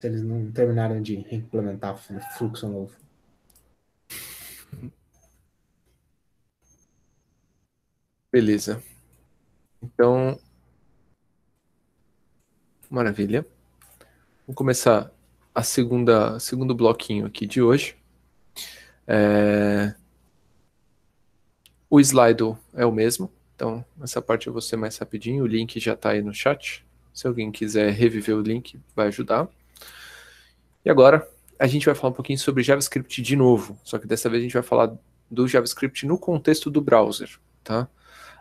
se eles não terminaram de implementar fluxo novo. Beleza. Então, maravilha. Vamos começar a segunda segundo bloquinho aqui de hoje. É... O slide é o mesmo, então essa parte eu vou ser mais rapidinho. O link já está aí no chat. Se alguém quiser reviver o link, vai ajudar. E agora a gente vai falar um pouquinho sobre JavaScript de novo, só que dessa vez a gente vai falar do JavaScript no contexto do browser, tá?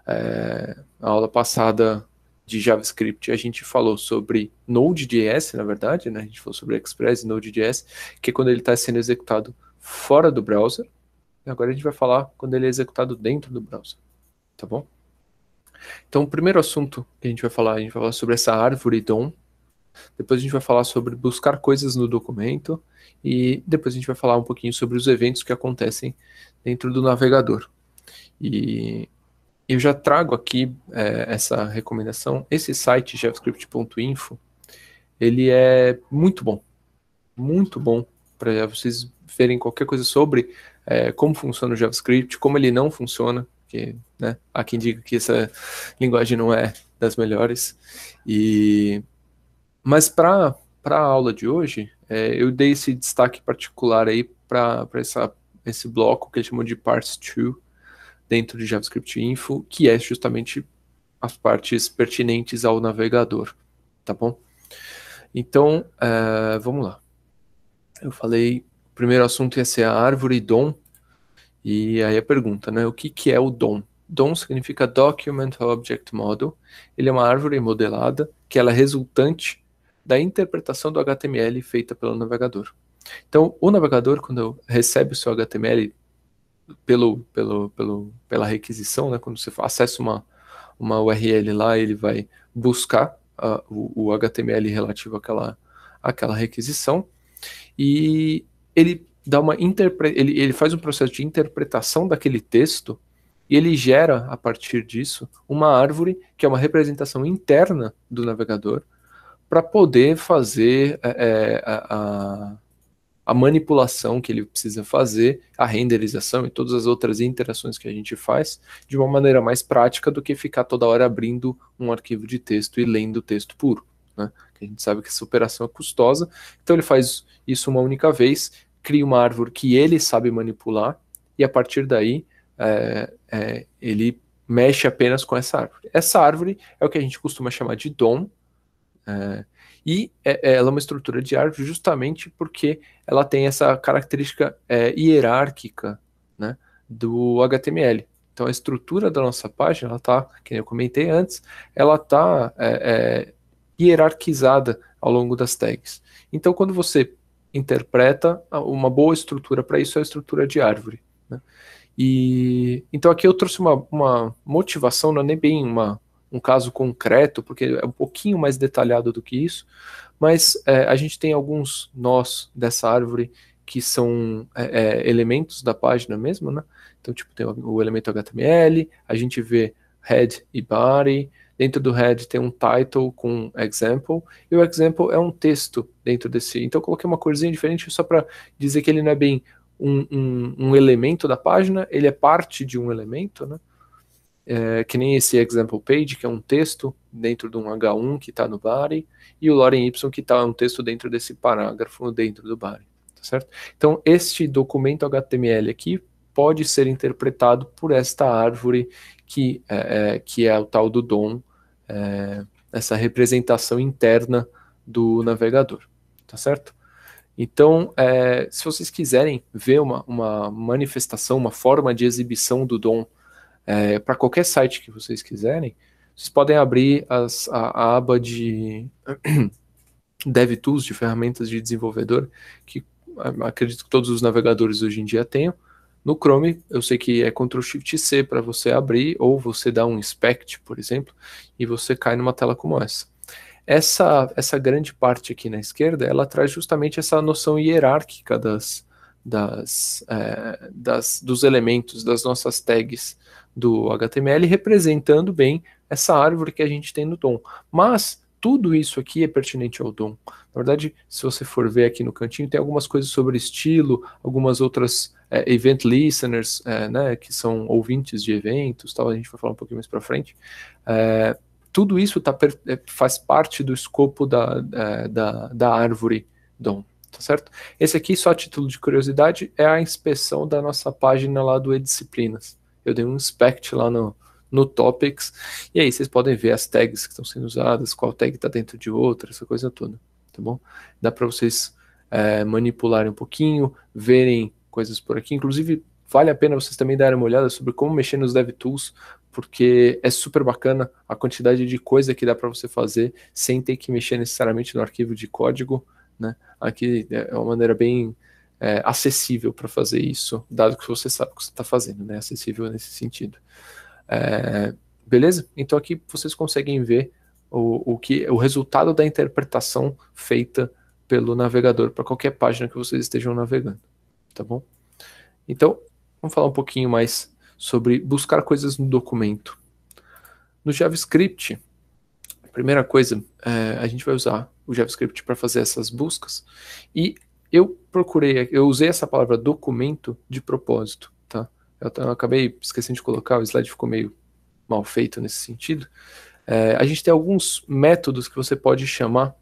É, a aula passada de JavaScript a gente falou sobre Node.js, na verdade, né? A gente falou sobre Express e Node.js, que é quando ele está sendo executado fora do browser. E agora a gente vai falar quando ele é executado dentro do browser, tá bom? Então, o primeiro assunto que a gente vai falar, a gente vai falar sobre essa árvore DOM, depois a gente vai falar sobre buscar coisas no documento e depois a gente vai falar um pouquinho sobre os eventos que acontecem dentro do navegador. E eu já trago aqui é, essa recomendação. Esse site, javascript.info, ele é muito bom, muito bom para vocês verem qualquer coisa sobre é, como funciona o JavaScript, como ele não funciona, porque né, há quem diga que essa linguagem não é das melhores. E mas para a aula de hoje, é, eu dei esse destaque particular aí para esse bloco que ele chamou de Parts 2 dentro de JavaScript Info, que é justamente as partes pertinentes ao navegador, tá bom? Então, é, vamos lá. Eu falei, o primeiro assunto ia ser a árvore DOM, e aí a pergunta, né, o que, que é o DOM? DOM significa Document Object Model, ele é uma árvore modelada, que ela é resultante da interpretação do HTML feita pelo navegador. Então, o navegador, quando recebe o seu HTML pelo, pelo, pelo, pela requisição, né, quando você acessa uma, uma URL lá, ele vai buscar uh, o, o, HTML relativo àquela, àquela requisição e ele dá uma interpre... ele, ele faz um processo de interpretação daquele texto e ele gera, a partir disso, uma árvore que é uma representação interna do navegador para poder fazer é, é, a, a, a, manipulação que ele precisa fazer, a renderização e todas as outras interações que a gente faz de uma maneira mais prática do que ficar toda hora abrindo um arquivo de texto e lendo o texto puro. Né? A gente sabe que essa operação é custosa, então ele faz isso uma única vez, cria uma árvore que ele sabe manipular e a partir daí é, é, ele mexe apenas com essa árvore. Essa árvore é o que a gente costuma chamar de DOM, é, e é, ela é uma estrutura de árvore justamente porque ela tem essa característica é, hierárquica né, do HTML. Então a estrutura da nossa página, ela está, que eu comentei antes, ela está é, é, hierarquizada ao longo das tags. Então quando você interpreta ah, uma boa estrutura para isso é a estrutura de árvore. Né? E então aqui eu trouxe uma, uma motivação, não é nem bem uma um caso concreto, porque é um pouquinho mais detalhado do que isso, mas é, a gente tem alguns nós dessa árvore que são é, é elementos da página mesmo, né? Então, tipo, tem o, elemento HTML, a gente vê head e body, dentro do head tem um title com example, e o example é um texto dentro desse. Então eu coloquei uma corzinha diferente só para dizer que ele não é bem um, um, um, elemento da página, ele é parte de um elemento, né? é, que nem esse example page, que é um texto dentro de um H1 que está no body, e o Loren Y, que está um texto dentro desse parágrafo dentro do body. Tá certo? Então, este documento HTML aqui pode ser interpretado por esta árvore que é, é, que é o tal do DOM, é, essa representação interna do navegador. Tá certo? Então, é, se vocês quiserem ver uma, uma manifestação, uma forma de exibição do DOM é, para qualquer site que vocês quiserem, vocês podem abrir as, a, a, aba de DevTools, de ferramentas de desenvolvedor, que acredito que todos os navegadores hoje em dia tenham. No Chrome, eu sei que é Ctrl Shift C para você abrir, ou você dá um inspect, por exemplo, e você cai numa tela como essa. Essa, essa grande parte aqui na esquerda, ela traz justamente essa noção hierárquica das, das, é, das, dos elementos, das nossas tags, do HTML representando bem essa árvore que a gente tem no DOM. Mas tudo isso aqui é pertinente ao DOM. Na verdade, se você for ver aqui no cantinho, tem algumas coisas sobre estilo, algumas outras é, event listeners, é, né, que são ouvintes de eventos, tal. A gente vai falar um pouquinho mais para frente. É, tudo isso tá faz parte do escopo da, da, da árvore DOM tá certo? Esse aqui, só a título de curiosidade, é a inspeção da nossa página lá do E-Disciplinas. Eu dei um inspect lá no, no Topics. E aí vocês podem ver as tags que estão sendo usadas, qual tag está dentro de outra, essa coisa toda, tá bom? Dá para vocês é, manipularem um pouquinho, verem coisas por aqui. Inclusive, vale a pena vocês também darem uma olhada sobre como mexer nos DevTools, porque é super bacana a quantidade de coisa que dá para você fazer sem ter que mexer necessariamente no arquivo de código, né? Aqui é uma maneira bem é, acessível para fazer isso, dado que você sabe o que você está fazendo, né? Acessível nesse sentido. É, beleza? Então aqui vocês conseguem ver o, o, que, o resultado da interpretação feita pelo navegador para qualquer página que vocês estejam navegando, tá bom? Então, vamos falar um pouquinho mais sobre buscar coisas no documento. No JavaScript, a primeira coisa, é, a gente vai usar o JavaScript para fazer essas buscas e eu procurei, eu usei essa palavra documento de propósito, tá? Eu, eu acabei esquecendo de colocar, o slide ficou meio mal feito nesse sentido. É, a gente tem alguns métodos que você pode chamar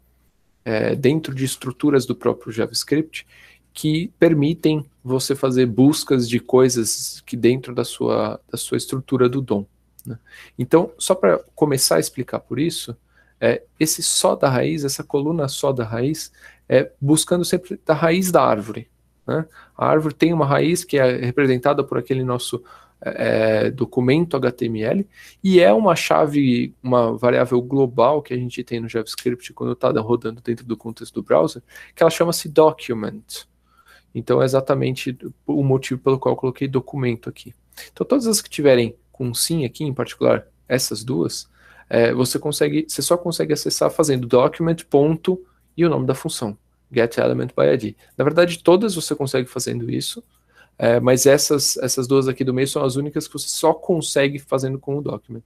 é, dentro de estruturas do próprio JavaScript que permitem você fazer buscas de coisas que dentro da sua, da sua estrutura do DOM. Né? Então, só para começar a explicar por isso, é, esse só da raiz, essa coluna só da raiz, é buscando sempre da raiz da árvore. Né? A árvore tem uma raiz que é representada por aquele nosso é, é documento HTML e é uma chave, uma variável global que a gente tem no JavaScript quando está rodando dentro do contexto do browser, que ela chama-se document. Então é exatamente o motivo pelo qual eu coloquei documento aqui. Então todas as que tiverem com sim aqui, em particular essas duas, é, você consegue, você só consegue acessar fazendo document ponto e o nome da função get element by id. Na verdade, todas você consegue fazendo isso, é, mas essas essas duas aqui do meio são as únicas que você só consegue fazendo com o document.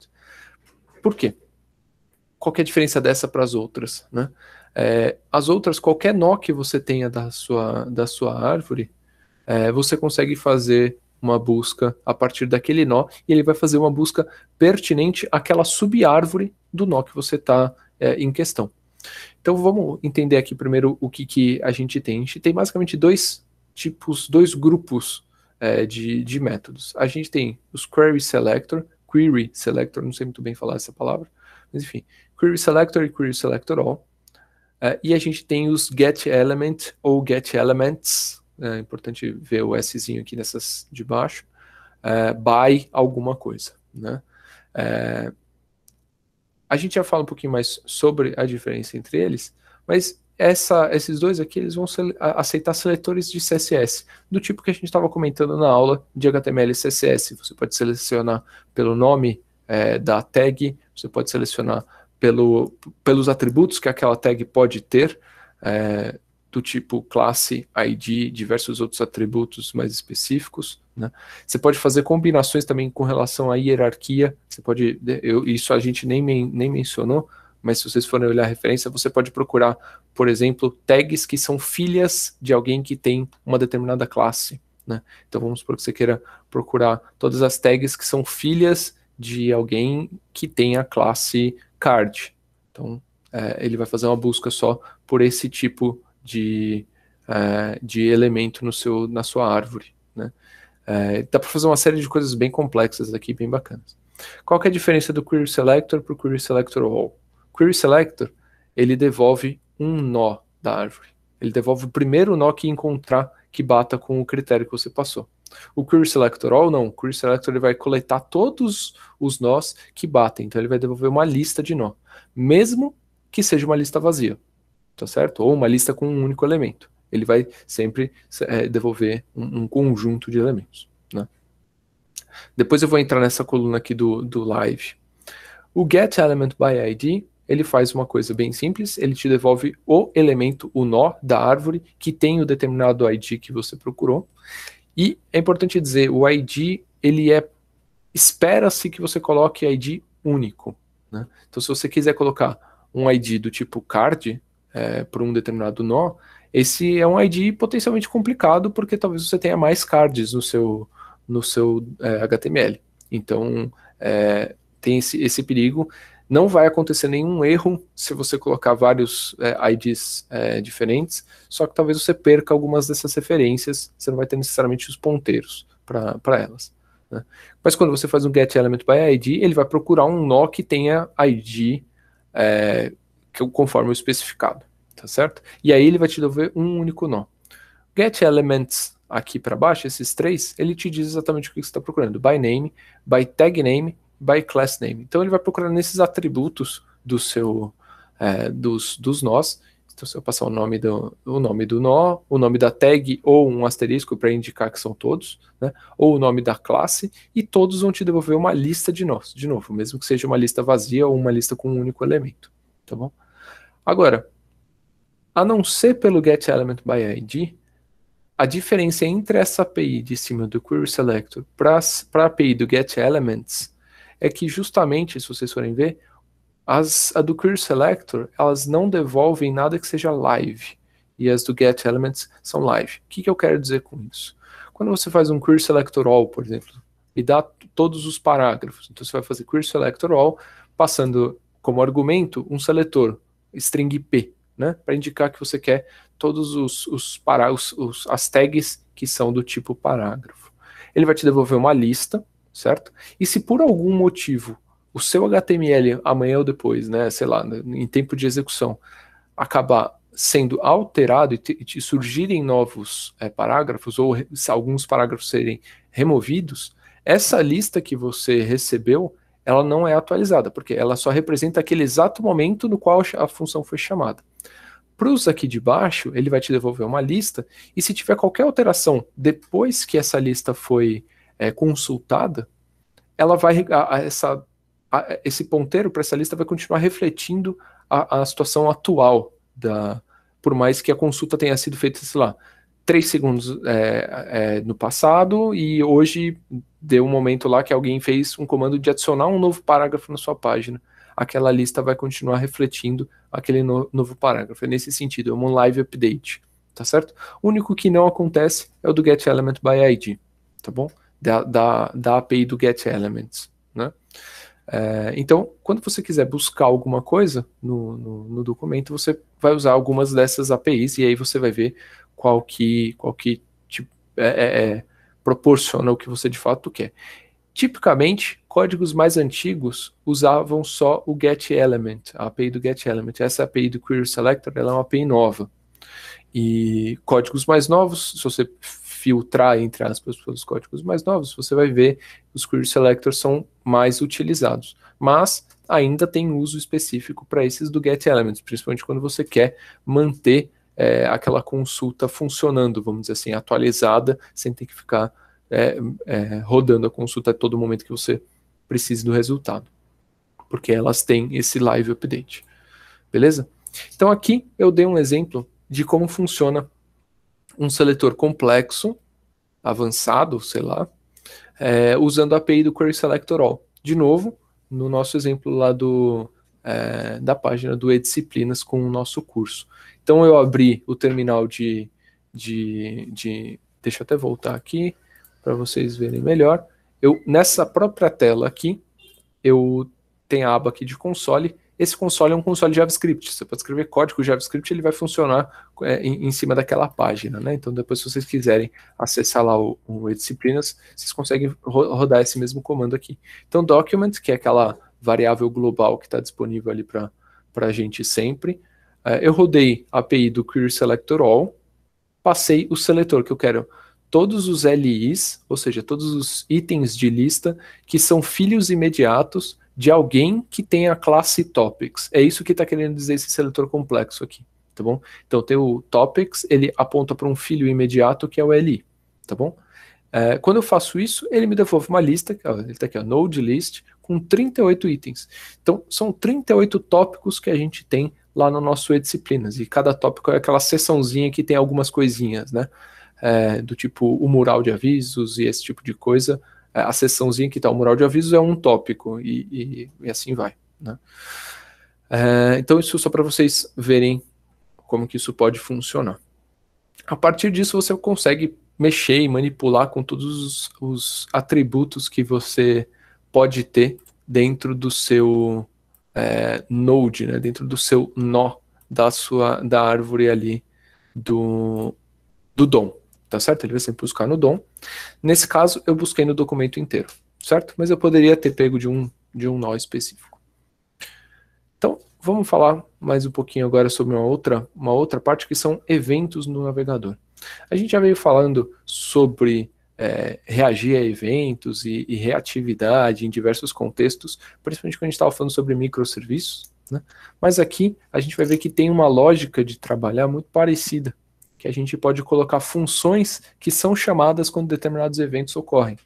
Por quê? Qual é a diferença dessa para as outras, né? É, as outras, qualquer nó que você tenha da sua, da sua árvore, é, você consegue fazer uma busca a partir daquele nó e ele vai fazer uma busca pertinente àquela subárvore do nó que você está é, em questão. Então vamos entender aqui primeiro o que, que a gente tem. A gente tem basicamente dois tipos, dois grupos é, de, de métodos. A gente tem os query selector, query selector, não sei muito bem falar essa palavra, mas enfim, query selector e query selector all. É, e a gente tem os get element ou get elements, é importante ver o Szinho aqui nessas de baixo, é, by alguma coisa, né? É, a gente já fala um pouquinho mais sobre a diferença entre eles, mas essa, esses dois aqui eles vão sele aceitar seletores de CSS, do tipo que a gente estava comentando na aula de HTML e CSS. Você pode selecionar pelo nome é, da tag, você pode selecionar pelo, pelos atributos que aquela tag pode ter, é, do tipo classe, ID, diversos outros atributos mais específicos. Né? Você pode fazer combinações também com relação à hierarquia. Você pode, né, eu, isso a gente nem, nem mencionou, mas se vocês forem olhar a referência, você pode procurar, por exemplo, tags que são filhas de alguém que tem uma determinada classe. Né? Então vamos supor que você queira procurar todas as tags que são filhas de alguém que tem a classe card. Então é, ele vai fazer uma busca só por esse tipo de de, é, de elemento no seu, na sua árvore. Né? Uh, dá para fazer uma série de coisas bem complexas aqui, bem bacanas. Qual é a diferença do Query Selector para o Query Selector All? Query Selector, ele devolve um nó da árvore. Ele devolve o primeiro nó que encontrar que bata com o critério que você passou. O Query Selector All não, o Query Selector ele vai coletar todos os nós que batem, então ele vai devolver uma lista de nó, mesmo que seja uma lista vazia tá certo? Ou uma lista com um único elemento. Ele vai sempre é, devolver um, um, conjunto de elementos, né? Depois eu vou entrar nessa coluna aqui do, do live. O getElementById, ele faz uma coisa bem simples, ele te devolve o elemento, o nó da árvore, que tem o determinado ID que você procurou. E é importante dizer, o ID, ele é, espera-se que você coloque ID único. Né? Então, se você quiser colocar um ID do tipo card, é, por um determinado nó, esse é um ID potencialmente complicado, porque talvez você tenha mais cards no seu, no seu é, HTML. Então, é, tem esse, esse perigo. Não vai acontecer nenhum erro se você colocar vários é, IDs é, diferentes, só que talvez você perca algumas dessas referências, você não vai ter necessariamente os ponteiros para elas. Né? Mas quando você faz um get element by ID, ele vai procurar um nó que tenha ID é, que conforme o especificado, tá certo? E aí ele vai te devolver um único nó. Get elements aqui para baixo, esses três, ele te diz exatamente o que você está procurando: by name, by tag name, by class name. Então ele vai procurar nesses atributos do seu é, dos, dos nós. Então se eu passar o nome do o nome do nó, o nome da tag ou um asterisco para indicar que são todos, né? Ou o nome da classe e todos vão te devolver uma lista de nós, de novo, mesmo que seja uma lista vazia ou uma lista com um único elemento, tá bom? Agora, a não ser pelo getElementById, a diferença entre essa API de cima do query selector para a API do getElements é que justamente, se vocês forem ver, as, a do query selector, elas não devolvem nada que seja live. E as do getElements são live. O que, que eu quero dizer com isso? Quando você faz um query selector all, por exemplo, e dá todos os parágrafos. Então você vai fazer query selector all, passando como argumento um seletor string p, né? Para indicar que você quer todos os, os, para, os, os as tags que são do tipo parágrafo. Ele vai te devolver uma lista, certo? E se por algum motivo o seu HTML amanhã ou depois, né, sei lá, em tempo de execução, acabar sendo alterado e, e surgirem novos é, parágrafos ou alguns parágrafos serem removidos, essa lista que você recebeu ela não é atualizada, porque ela só representa aquele exato momento no qual a função foi chamada. Para os aqui de baixo, ele vai te devolver uma lista, e se tiver qualquer alteração depois que essa lista foi é, consultada, ela vai a, a essa, a, esse ponteiro para essa lista vai continuar refletindo a, situação atual da, por mais que a consulta tenha sido feita, sei lá, três segundos é, é, no passado e hoje deu um momento lá que alguém fez um comando de adicionar um novo parágrafo na sua página. Aquela lista vai continuar refletindo aquele no, novo parágrafo. É nesse sentido, é um live update, tá certo? O único que não acontece é o do get element by id, tá bom? Da, da, da API do get elements, né? É, então, quando você quiser buscar alguma coisa no, no, no documento, você vai usar algumas dessas APIs e aí você vai ver qual que, qual que te, é, é, é, proporciona o que você de fato quer. Tipicamente, códigos mais antigos usavam só o getElement, a API do getElement. Essa API do Query Selector é uma API nova. E códigos mais novos, se você filtrar, entre aspas, pelos códigos mais novos, você vai ver que os Query Selectors são mais utilizados. Mas ainda tem uso específico para esses do getElement, principalmente quando você quer manter é, aquela consulta funcionando, vamos dizer assim, atualizada, sem ter que ficar é, é, rodando a consulta a todo momento que você precise do resultado, porque elas têm esse live update, beleza? Então aqui eu dei um exemplo de como funciona um seletor complexo, avançado, sei lá, é, usando a API do Query Selector All. De novo, no nosso exemplo lá do, é, da página do E-Disciplinas com o nosso curso. Então eu abri o terminal de, de, de deixa eu até voltar aqui para vocês verem melhor. Eu nessa própria tela aqui, eu tenho a aba aqui de console. Esse console é um console JavaScript. Você pode escrever código JavaScript, ele vai funcionar é, em, em, cima daquela página, né? Então depois, se vocês quiserem acessar lá o, o disciplinas, vocês conseguem ro rodar esse mesmo comando aqui. Então document, que é aquela variável global que está disponível ali para a gente sempre, é, eu rodei a API do Query Selector All, passei o seletor que eu quero todos os LIs, ou seja, todos os itens de lista que são filhos imediatos de alguém que tem a classe Topics. É isso que está querendo dizer esse seletor complexo aqui, tá bom? Então tem o Topics, ele aponta para um filho imediato que é o LI, tá bom? É, quando eu faço isso, ele me devolve uma lista, ele está aqui, ó, Node List, com 38 itens. Então, são 38 tópicos que a gente tem lá no nosso E Disciplinas. E cada tópico é aquela sessãozinha que tem algumas coisinhas, né? É, do tipo o mural de avisos e esse tipo de coisa. É, a sessãozinha que está o mural de avisos é um tópico e, e, e assim vai, né? É, então isso só para vocês verem como que isso pode funcionar. A partir disso você consegue mexer e manipular com todos os, os atributos que você pode ter dentro do seu é, node, né, dentro do seu nó da sua da árvore ali do, do dom, tá certo? Ele vai sempre buscar no dom. Nesse caso, eu busquei no documento inteiro, certo? Mas eu poderia ter pego de um, de um nó específico. Então, vamos falar mais um pouquinho agora sobre uma outra, uma outra parte que são eventos no navegador. A gente já veio falando sobre é, reagir a eventos e, e, reatividade em diversos contextos, principalmente quando a gente estava falando sobre microserviços. Né? Mas aqui a gente vai ver que tem uma lógica de trabalhar muito parecida, que a gente pode colocar funções que são chamadas quando determinados eventos ocorrem.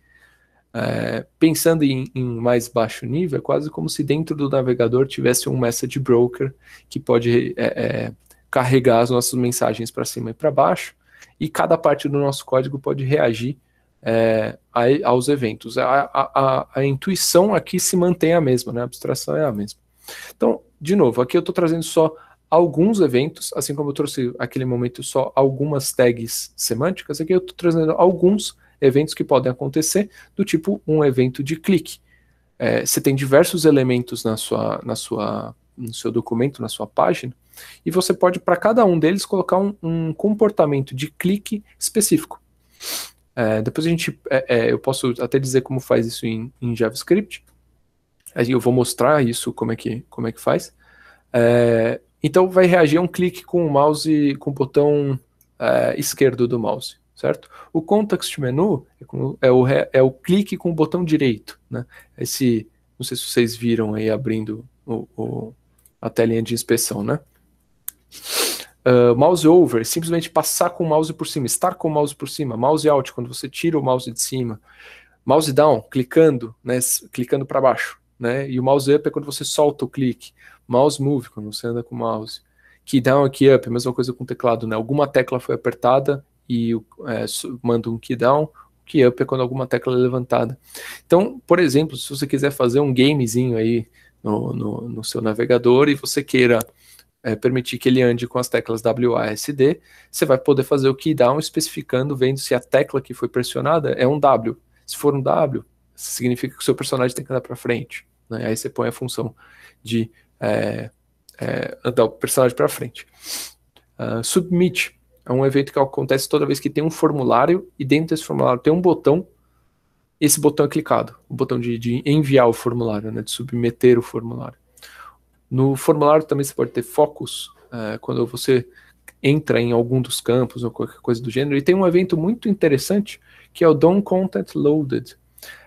É, pensando em, em, mais baixo nível, é quase como se dentro do navegador tivesse um message broker que pode é, é, carregar as nossas mensagens para cima e para baixo, e cada parte do nosso código pode reagir é, aos eventos. A, a, a, intuição aqui se mantém a mesma, né? a abstração é a mesma. Então, de novo, aqui eu estou trazendo só alguns eventos, assim como eu trouxe aquele momento só algumas tags semânticas, aqui eu estou trazendo alguns eventos que podem acontecer, do tipo um evento de clique. É, você tem diversos elementos na sua, na sua, no seu documento, na sua página, e você pode, para cada um deles, colocar um, um comportamento de clique específico. É, depois a gente, é, é, eu posso até dizer como faz isso em, em, JavaScript. Aí eu vou mostrar isso como é que, como é que faz. É, então vai reagir a um clique com o mouse, com o botão é, esquerdo do mouse, certo? O context menu é, é o, é o clique com o botão direito, né? Esse, não sei se vocês viram aí abrindo o, o, a telinha de inspeção, né? Uh, mouse over, simplesmente passar com o mouse por cima, estar com o mouse por cima, mouse out, quando você tira o mouse de cima, mouse down, clicando, né, clicando para baixo, né, e o mouse up é quando você solta o clique, mouse move, quando você anda com o mouse, key down, key up, mesma coisa com o teclado, né, alguma tecla foi apertada e é, manda um key down, key up é quando alguma tecla é levantada. Então, por exemplo, se você quiser fazer um gamezinho aí no, no, no seu navegador e você queira é, permitir que ele ande com as teclas WASD, você vai poder fazer o keydown especificando, vendo se a tecla que foi pressionada é um W. Se for um W, significa que o seu personagem tem que andar para frente. Né? Aí você põe a função de é, é, andar o personagem para frente. Uh, submit é um evento que acontece toda vez que tem um formulário e dentro desse formulário tem um botão. Esse botão é clicado, o botão de, de enviar o formulário, né, de submeter o formulário. No formulário também você pode ter focos, é, quando você entra em algum dos campos ou qualquer coisa do gênero. E tem um evento muito interessante que é o DOM Content Loaded.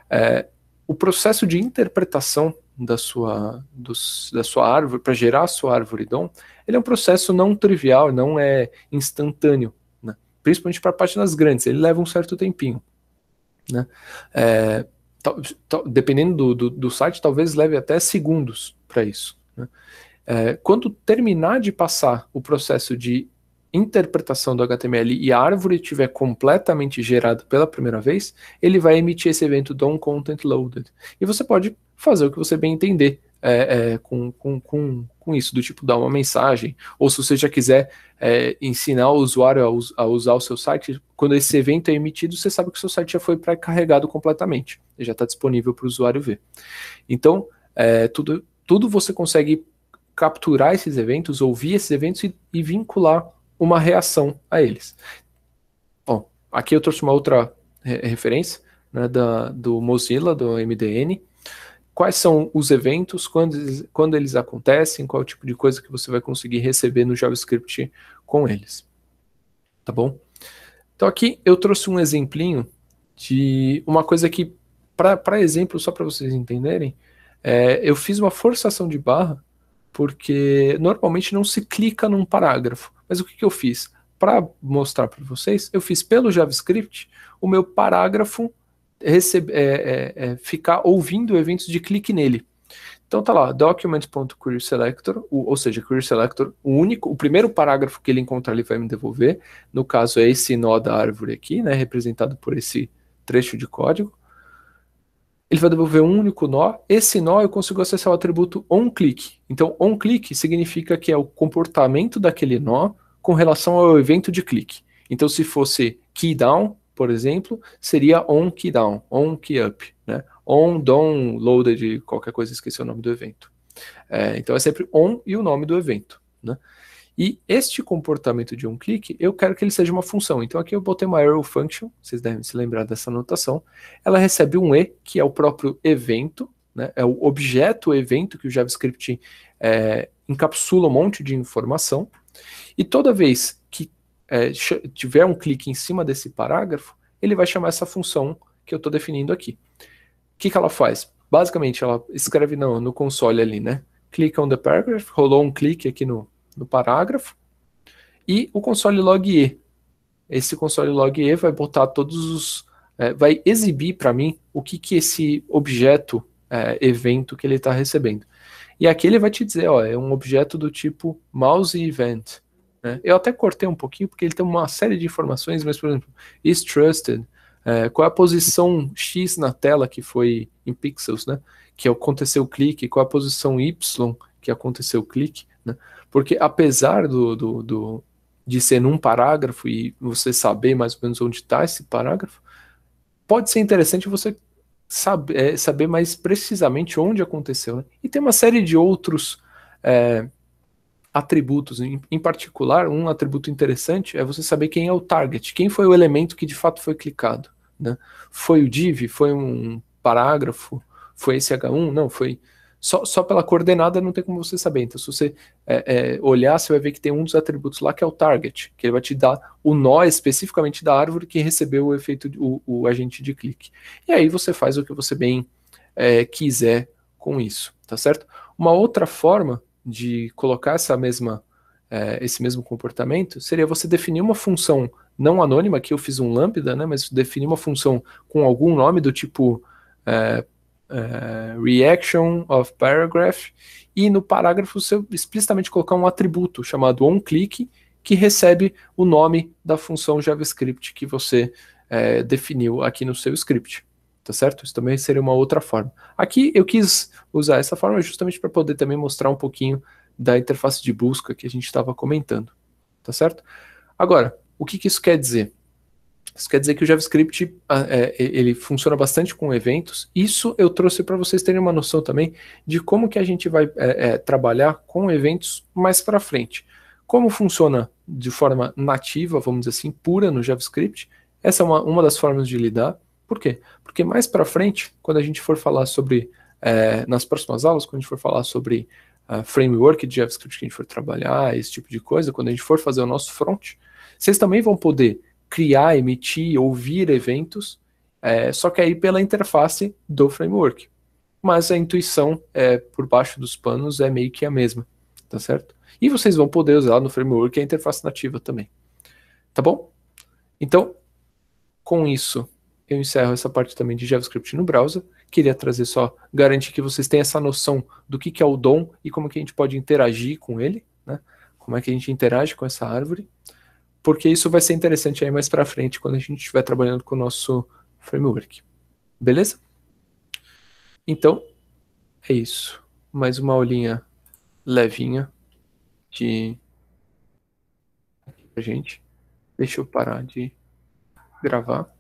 É, o processo de interpretação da sua, dos, da sua árvore, para gerar a sua árvore DOM, ele é um processo não trivial, não é instantâneo, né? principalmente para páginas grandes, ele leva um certo tempinho. Né? É, dependendo do, do, do, site, talvez leve até segundos para isso. Né? É, quando terminar de passar o processo de interpretação do HTML e a árvore estiver completamente gerada pela primeira vez, ele vai emitir esse evento DOM Content Loaded. E você pode fazer o que você bem entender é, é, com, com, com, com isso, do tipo dar uma mensagem, ou se você já quiser é, ensinar o usuário a, us, a, usar o seu site, quando esse evento é emitido, você sabe que o seu site já foi pré-carregado completamente, e já está disponível para o usuário ver. Então, é, tudo tudo você consegue capturar esses eventos, ouvir esses eventos e, e vincular uma reação a eles. Bom, aqui eu trouxe uma outra re referência né, da, do Mozilla, do MDN. Quais são os eventos, quando eles, quando eles acontecem, qual é o tipo de coisa que você vai conseguir receber no JavaScript com eles. Tá bom? Então aqui eu trouxe um exemplinho de uma coisa que, para exemplo, só para vocês entenderem, é, eu fiz uma forçação de barra, porque normalmente não se clica num parágrafo. Mas o que, que eu fiz? Para mostrar para vocês, eu fiz pelo JavaScript o meu parágrafo é, é, é, ficar ouvindo eventos de clique nele. Então tá lá, document.querySelector, ou seja, querySelector, o único, o primeiro parágrafo que ele encontrar ele vai me devolver, no caso é esse nó da árvore aqui, né, representado por esse trecho de código ele vai devolver um único nó. Esse nó eu consigo acessar o atributo onClick. Então, onClick significa que é o comportamento daquele nó com relação ao evento de clique. Então, se fosse keyDown, por exemplo, seria onKeyDown, onKeyUp, né? on, down, loaded, qualquer coisa, esqueci o nome do evento. É, então, é sempre on e o nome do evento. Né? E este comportamento de um clique, eu quero que ele seja uma função. Então aqui eu botei uma arrow function, vocês devem se lembrar dessa anotação. Ela recebe um e, que é o próprio evento, né? é o objeto evento que o JavaScript é, encapsula um monte de informação. E toda vez que é, tiver um clique em cima desse parágrafo, ele vai chamar essa função que eu estou definindo aqui. O que, que ela faz? Basicamente, ela escreve no, no console ali, né? Click on the paragraph, rolou um clique aqui no, do parágrafo, e o console log E. Esse console log E vai botar todos os. É, vai exibir para mim o que, que esse objeto, é, evento que ele está recebendo. E aqui ele vai te dizer, ó, é um objeto do tipo mouse event. Né? Eu até cortei um pouquinho porque ele tem uma série de informações, mas, por exemplo, is trusted, é, qual é a posição X na tela que foi em pixels, né? Que aconteceu o clique, qual é a posição Y que aconteceu o clique, né? Porque apesar do, do, do de ser num parágrafo e você saber mais ou menos onde está esse parágrafo, pode ser interessante você saber, é, saber mais precisamente onde aconteceu. Né? E tem uma série de outros é, atributos. Em, em, particular, um atributo interessante é você saber quem é o target, quem foi o elemento que de fato foi clicado. Né? Foi o div? Foi um parágrafo? Foi esse H1? Não, foi só, só pela coordenada não tem como você saber. Então, se você é, é, olhar, você vai ver que tem um dos atributos lá que é o target, que ele vai te dar o nó especificamente da árvore que recebeu o efeito, o, o agente de clique. E aí você faz o que você bem é, quiser com isso, tá certo? Uma outra forma de colocar essa mesma, é, esse mesmo comportamento seria você definir uma função não anônima, que eu fiz um lambda, né, mas definir uma função com algum nome do tipo é, uh, reaction of paragraph, e no parágrafo você explicitamente colocar um atributo chamado onClick, que recebe o nome da função JavaScript que você uh, definiu aqui no seu script. Tá certo? Isso também seria uma outra forma. Aqui eu quis usar essa forma justamente para poder também mostrar um pouquinho da interface de busca que a gente estava comentando. Tá certo? Agora, o que, que isso quer dizer? Isso quer dizer que o JavaScript ah, é, ele funciona bastante com eventos. Isso eu trouxe para vocês terem uma noção também de como que a gente vai é, é, trabalhar com eventos mais para frente. Como funciona de forma nativa, vamos dizer assim, pura no JavaScript. Essa é uma, uma das formas de lidar. Por quê? Porque mais para frente, quando a gente for falar sobre, é, nas próximas aulas, quando a gente for falar sobre uh, framework de JavaScript que a gente for trabalhar, esse tipo de coisa, quando a gente for fazer o nosso front, vocês também vão poder criar, emitir, ouvir eventos, é, só que aí pela interface do framework. Mas a intuição é, por baixo dos panos é meio que a mesma, tá certo? E vocês vão poder usar no framework a interface nativa também, tá bom? Então, com isso, eu encerro essa parte também de JavaScript no browser. Queria trazer só, garantir que vocês tenham essa noção do que, que é o DOM e como que a gente pode interagir com ele, né? Como é que a gente interage com essa árvore porque isso vai ser interessante aí mais para frente quando a gente estiver trabalhando com o nosso framework. Beleza? Então, é isso. Mais uma aulinha levinha de pra gente. Deixa eu parar de gravar.